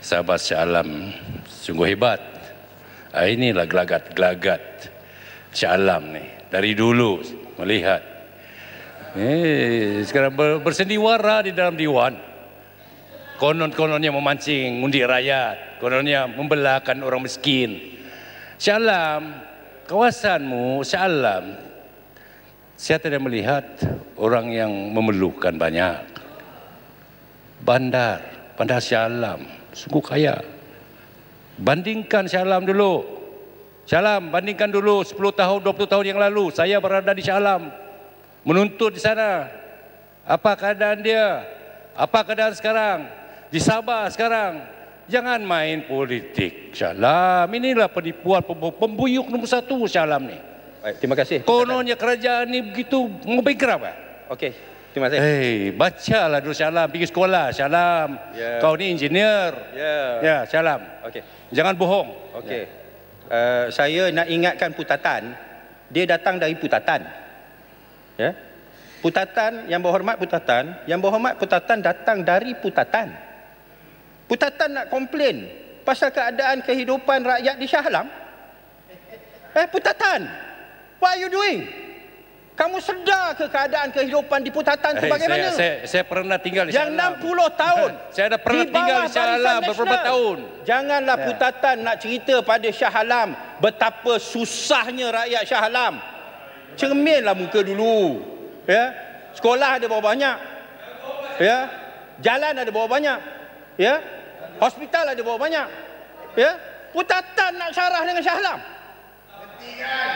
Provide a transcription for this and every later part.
sahabat Sya'alam, sungguh hebat. Ah, Inilah gelagat-gelagat Sya'alam Alam ni. Dari dulu melihat. Eh, sekarang bersendiwara di dalam Dewan. Konon-kononnya memancing undi rakyat. Kononnya membelakan orang miskin. Sya'alam, kawasanmu Sya'alam. Saya tidak melihat orang yang memerlukan banyak. Bandar, bandar Sya'alam sungguh kaya. Bandingkan Syalam dulu. Syalam, bandingkan dulu 10 tahun, 20 tahun yang lalu saya berada di Syalam menuntut di sana. Apa keadaan dia? Apa keadaan sekarang? Di Sabah sekarang. Jangan main politik. Syalam, inilah penipuan pembuyuk nombor satu Syalam ni. Baik, terima kasih. Kononnya kerajaan ini begitu mau bankrupt. Eh? Okey. Terima kasih. Hey, eh, bacalah dulu salam. Pergi sekolah, salam. Yeah. Kau ni engineer. Ya. Yeah. Ya, yeah, salam. Okey. Jangan bohong. Okey. Yeah. Uh, saya nak ingatkan Putatan, dia datang dari Putatan. Ya. Yeah. Putatan yang berhormat Putatan, yang berhormat Putatan datang dari Putatan. Putatan nak komplain pasal keadaan kehidupan rakyat di Shah Alam. Eh, Putatan. What are you doing? Kamu sedar ke keadaan kehidupan di Putatan itu hey, eh, bagaimana? Saya, saya, saya pernah tinggal di sana. Yang 60 tahun. saya ada pernah tinggal di sana beberapa tahun. Janganlah yeah. Putatan nak cerita pada Shah Alam betapa susahnya rakyat Shah Alam. Cerminlah muka dulu. Ya. Sekolah ada berapa banyak? Ya. Jalan ada berapa banyak? Ya. Hospital ada berapa banyak? Ya. Putatan nak syarah dengan Shah Alam.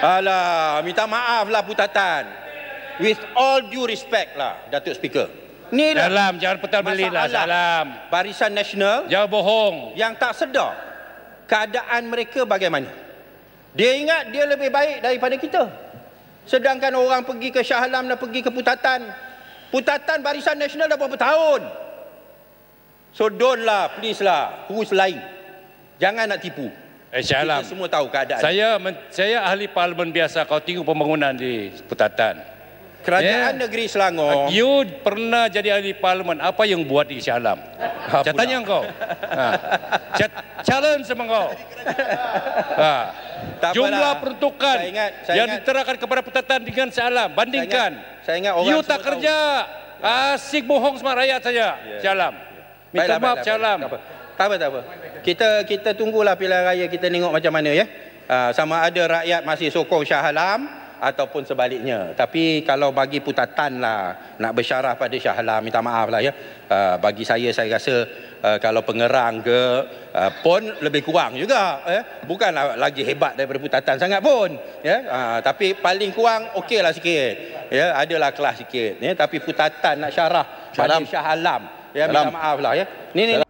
Alah, minta maaf lah putatan. With all due respect lah, Datuk Speaker. Ni lah. Dalam, jangan petal beli lah, lah. Salam. Barisan Nasional. Jangan bohong. Yang tak sedar keadaan mereka bagaimana. Dia ingat dia lebih baik daripada kita. Sedangkan orang pergi ke Shah Alam dan pergi ke putatan. Putatan Barisan Nasional dah berapa tahun. So don't lah, please lah. Who's lain. Jangan nak tipu. Eh, Kita Alam. semua tahu keadaan. Saya men, saya ahli parlimen biasa. Kau tengok pembangunan di Putatan. Kerajaan yeah. Negeri Selangor. Ah, you pernah jadi ahli parlimen. Apa yang buat di Syah Alam? Ah, saya tanya kau. ha. challenge sama kau. Ha. Tak Jumlah apalah. peruntukan saya ingat, saya yang ingat. diterakan kepada Putatan dengan Syah Alam. Bandingkan. Saya ingat, saya ingat orang you tak kerja. Ya. Asik bohong sama rakyat saja, Yeah. Syah Alam. Ya. Minta baiklah, maaf baiklah, Syah Alam. tak apa. Tak apa kita kita tunggulah pilihan raya kita tengok macam mana ya. Uh, sama ada rakyat masih sokong Shah Alam ataupun sebaliknya. Tapi kalau bagi putatan lah nak bersyarah pada Shah Alam minta maaf lah ya. Uh, bagi saya saya rasa uh, kalau pengerang ke uh, pun lebih kurang juga ya. Bukanlah lagi hebat daripada putatan sangat pun ya. Uh, tapi paling kurang okeylah sikit. Ya, adalah kelas sikit ya. Tapi putatan nak syarah pada Shah Alam ya minta maaf lah ya. Ni ni